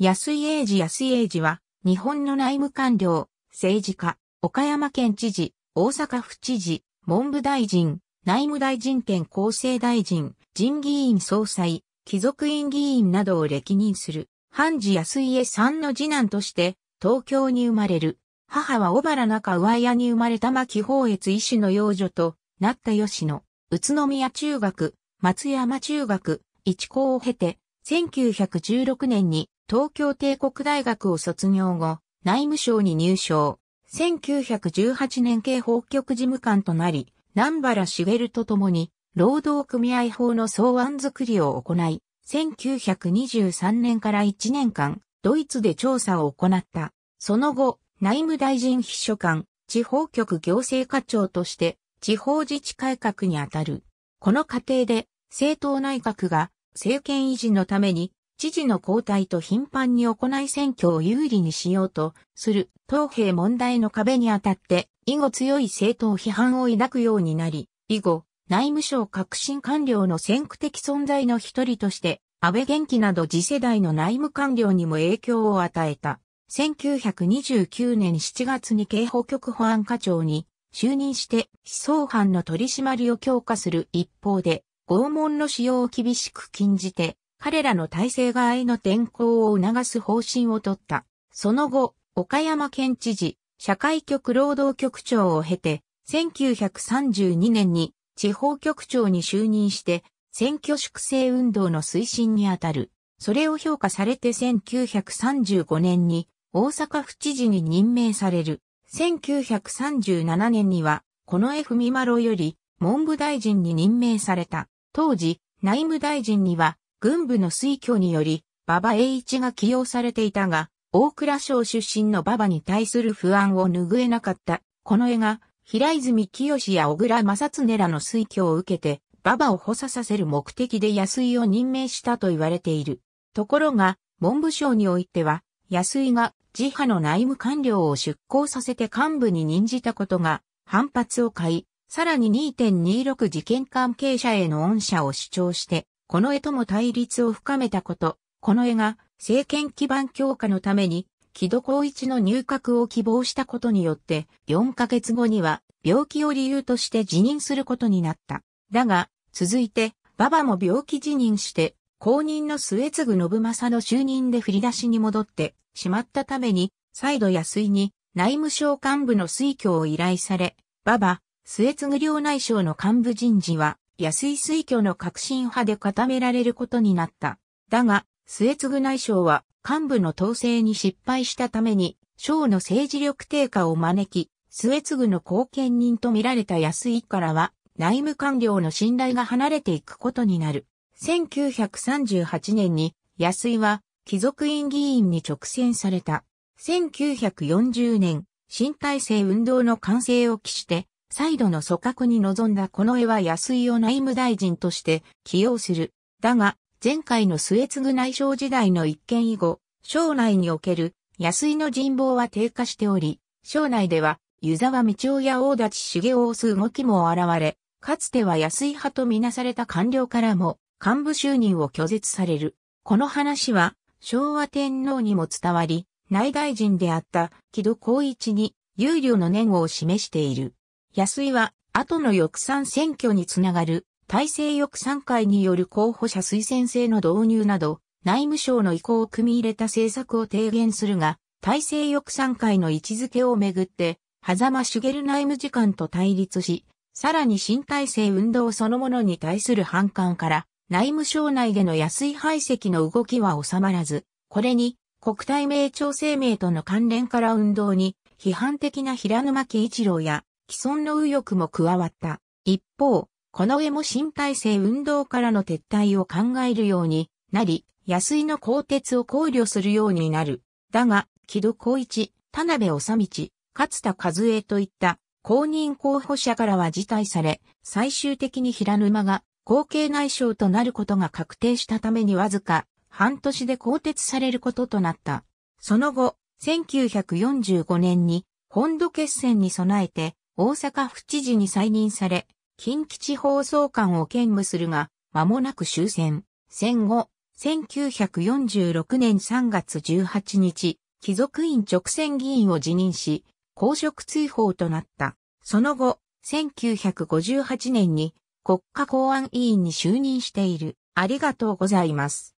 安井英治安井英治は、日本の内務官僚、政治家、岡山県知事、大阪府知事、文部大臣、内務大臣兼厚生大臣、人議員総裁、貴族院議員などを歴任する、判事安井家さんの次男として、東京に生まれる。母は小原中上屋に生まれた牧宝越医師の養女となった吉野、宇都宮中学、松山中学、一高を経て、1916年に東京帝国大学を卒業後、内務省に入省。1918年刑法局事務官となり、南原茂と共に、労働組合法の草案作りを行い、1923年から1年間、ドイツで調査を行った。その後、内務大臣秘書官、地方局行政課長として、地方自治改革にあたる。この過程で、政党内閣が政権維持のために知事の交代と頻繁に行い選挙を有利にしようとする党兵問題の壁にあたって以後強い政党批判を抱くようになり、以後内務省革新官僚の先駆的存在の一人として安倍元気など次世代の内務官僚にも影響を与えた。1929年7月に刑法局保安課長に就任して思想犯の取り締まりを強化する一方で拷問の使用を厳しく禁じて彼らの体制が愛の転向を促す方針をとった。その後、岡山県知事、社会局労働局長を経て、1932年に地方局長に就任して、選挙粛清運動の推進にあたる。それを評価されて1935年に大阪府知事に任命される。1937年には、この F ミマロより文部大臣に任命された。当時、内務大臣には軍部の推挙により、馬場栄一が起用されていたが、大蔵省出身の馬場に対する不安を拭えなかった。この絵が、平泉清や小倉正恒らの推挙を受けて、馬場を補佐させる目的で安井を任命したと言われている。ところが、文部省においては、安井が自派の内務官僚を出向させて幹部に任じたことが反発を買い、さらに2.26事件関係者への恩赦を主張して、この絵とも対立を深めたこと、この絵が政権基盤強化のために、木戸光一の入閣を希望したことによって、4ヶ月後には病気を理由として辞任することになった。だが、続いて、馬場も病気辞任して、後任の末継信正の就任で振り出しに戻ってしまったために、再度安井に内務省幹部の推挙を依頼され、馬場、末継両内省の幹部人事は安井水挙の革新派で固められることになった。だが、末継内省は幹部の統制に失敗したために、省の政治力低下を招き、末継の後見人と見られた安井からは、内務官僚の信頼が離れていくことになる。1938年に安井は貴族院議員に直選された。1940年、新体制運動の完成を期して、再度の組閣に臨んだこの絵は安井を内務大臣として起用する。だが、前回の末継内省時代の一件以後、省内における安井の人望は低下しており、省内では湯沢道夫や大立茂を押す動きも現れ、かつては安井派とみなされた官僚からも幹部就任を拒絶される。この話は昭和天皇にも伝わり、内大臣であった木戸光一に憂慮の念を示している。安井は、後の翼賛選挙につながる、体制翼3会による候補者推薦制の導入など、内務省の意向を組み入れた政策を提言するが、体制翼3会の位置づけをめぐって、狭間茂内務次官と対立し、さらに新体制運動そのものに対する反感から、内務省内での安い排斥の動きは収まらず、これに国体名調生命との関連から運動に批判的な平沼木一郎や既存の右翼も加わった。一方、この上も新体制運動からの撤退を考えるようになり、安井の鋼鉄を考慮するようになる。だが、木戸光一、田辺治道、勝田和恵といった公認候補者からは辞退され、最終的に平沼が後継内相となることが確定したためにわずか半年で更迭されることとなった。その後、1945年に本土決戦に備えて大阪府知事に再任され、近畿地方総監を兼務するが、間もなく終戦。戦後、1946年3月18日、貴族院直選議員を辞任し、公職追放となった。その後、1958年に国家公安委員に就任している。ありがとうございます。